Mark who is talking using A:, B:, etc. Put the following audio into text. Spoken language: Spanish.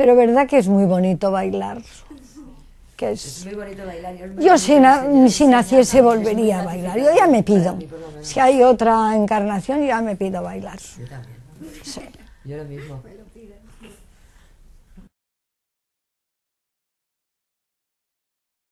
A: Pero verdad que es muy bonito bailar. Que es... muy bonito bailar. Yo, si, naciese volvería a bailar. Yo ya me pido. si hay otra encarnación, ya me pido bailar. Yo
B: Yo lo mismo.